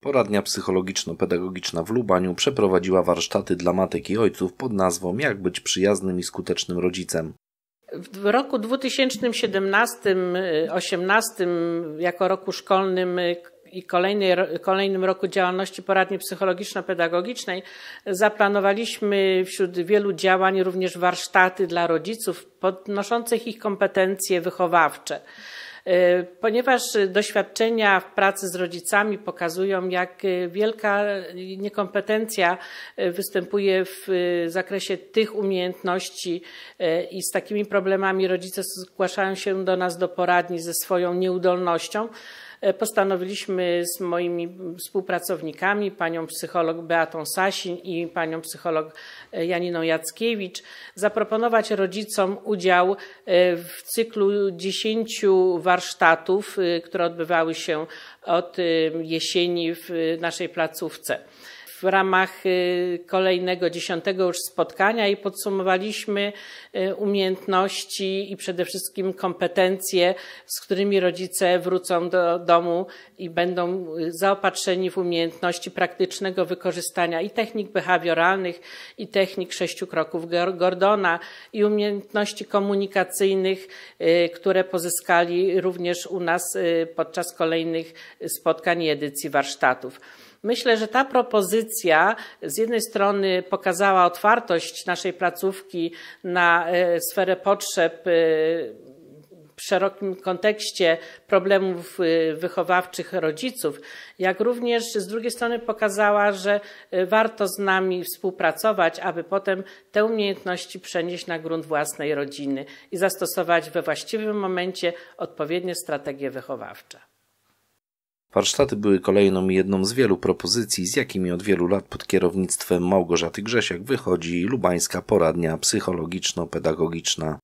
Poradnia psychologiczno-pedagogiczna w Lubaniu przeprowadziła warsztaty dla matek i ojców pod nazwą Jak być przyjaznym i skutecznym rodzicem. W roku 2017-18 jako roku szkolnym y, i kolejny, kolejnym roku działalności poradni psychologiczno-pedagogicznej zaplanowaliśmy wśród wielu działań również warsztaty dla rodziców podnoszących ich kompetencje wychowawcze. Y, ponieważ doświadczenia w pracy z rodzicami pokazują, jak y, wielka niekompetencja y, występuje w zakresie tych umiejętności i z takimi problemami rodzice zgłaszają się do nas do poradni ze swoją nieudolnością. E, postanowiliśmy z moimi współpracownikami, panią psycholog Beatą Sasin i panią psycholog e, Janiną Jackiewicz, zaproponować rodzicom udział e, w cyklu 10 warsztatów, które odbywały się od jesieni w naszej placówce w ramach y, kolejnego dziesiątego już spotkania i podsumowaliśmy y, umiejętności i przede wszystkim kompetencje, z którymi rodzice wrócą do domu i będą y, zaopatrzeni w umiejętności praktycznego wykorzystania i technik behawioralnych, i technik sześciu kroków Gordona, i umiejętności komunikacyjnych, które pozyskali również u nas podczas kolejnych spotkań i edycji warsztatów. Myślę, że ta propozycja, z jednej strony pokazała otwartość naszej placówki na e, sferę potrzeb e, w szerokim kontekście problemów e, wychowawczych rodziców, jak również z drugiej strony pokazała, że warto z nami współpracować, aby potem te umiejętności przenieść na grunt własnej rodziny i zastosować we właściwym momencie odpowiednie strategie wychowawcze. Warsztaty były kolejną jedną z wielu propozycji, z jakimi od wielu lat pod kierownictwem Małgorzaty Grzesiak wychodzi lubańska poradnia psychologiczno-pedagogiczna.